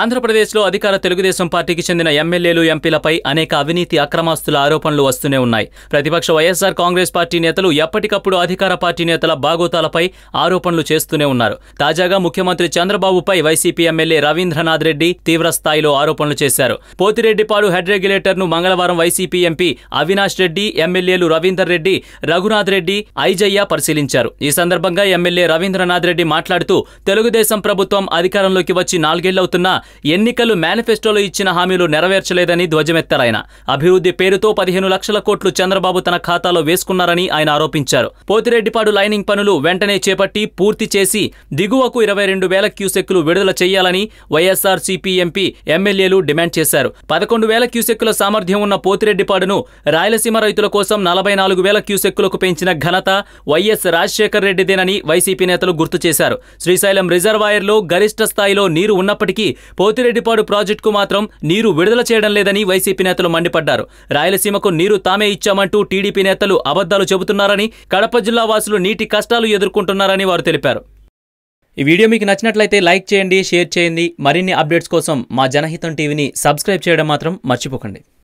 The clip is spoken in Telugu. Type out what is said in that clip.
ఆంధ్రప్రదేశ్లో అధికార తెలుగుదేశం పార్టీకి చెందిన ఎమ్మెల్యేలు ఎంపీలపై అనేక అవినీతి అక్రమాస్తుల ఆరోపణలు వస్తూనే ఉన్నాయి ప్రతిపక్ష వైఎస్సార్ కాంగ్రెస్ పార్టీ నేతలు ఎప్పటికప్పుడు అధికార పార్టీ నేతల బాగోతాలపై ఆరోపణలు చేస్తూనే ఉన్నారు తాజాగా ముఖ్యమంత్రి చంద్రబాబుపై వైసీపీ ఎమ్మెల్యే రవీంద్రనాథ్ రెడ్డి తీవ్రస్థాయిలో ఆరోపణలు చేశారు పోతిరెడ్డిపాడు హెడ్ రెగ్యులేటర్ను మంగళవారం వైసీపీ ఎంపీ అవినాష్ రెడ్డి ఎమ్మెల్యేలు రవీందర్ రెడ్డి రఘునాథ్ రెడ్డి ఐజయ్య పరిశీలించారు ఈ సందర్భంగా ఎమ్మెల్యే రవీంద్రనాథ్ రెడ్డి మాట్లాడుతూ తెలుగుదేశం ప్రభుత్వం అధికారంలోకి వచ్చి నాలుగేళ్లవుతున్నా ఎన్నికలు మేనిఫెస్టోలో ఇచ్చిన హామీలు నెరవేర్చలేదని ధ్వజమెత్తారాయన అభివృద్ధి పేరుతో పదిహేను లక్షల కోట్లు చంద్రబాబు తన ఖాతాలో వేసుకున్నారని ఆయన ఆరోపించారు పోతిరెడ్డిపాడు లైనింగ్ పనులు వెంటనే చేపట్టి పూర్తి చేసి దిగువకు ఇరవై రెండు వేల క్యూసెక్లు విడుదల చేయాలని వైఎస్ఆర్ ఎంపీ ఎమ్మెల్యేలు డిమాండ్ చేశారు పదకొండు వేల క్యూసెక్కుల సామర్థ్యం ఉన్న పోతిరెడ్డిపాడును రాయలసీమ రైతుల కోసం నలభై నాలుగు వేల క్యూసెక్కులకు పెంచిన ఘనత వైఎస్ రాజశేఖర్ రెడ్డిదేనని వైసీపీ నేతలు గుర్తు చేశారు శ్రీశైలం రిజర్వాయర్లో గరిష్ట స్థాయిలో నీరు ఉన్నప్పటికీ పోతిరెడ్డిపాడు ప్రాజెక్టుకు మాత్రం నీరు విడుదల చేయడం లేదని వైసీపీ నేతలు మండిపడ్డారు రాయలసీమకు నీరు తామే ఇచ్చామంటూ టీడీపీ నేతలు అబద్దాలు చెబుతున్నారని కడప జిల్లా వాసులు నీటి కష్టాలు ఎదుర్కొంటున్నారని వారు తెలిపారు ఈ వీడియో మీకు నచ్చినట్లయితే లైక్ చేయండి షేర్ చేయండి మరిన్ని అప్డేట్స్ కోసం మా జనహితం టీవీని సబ్స్క్రైబ్ చేయడం మాత్రం మర్చిపోకండి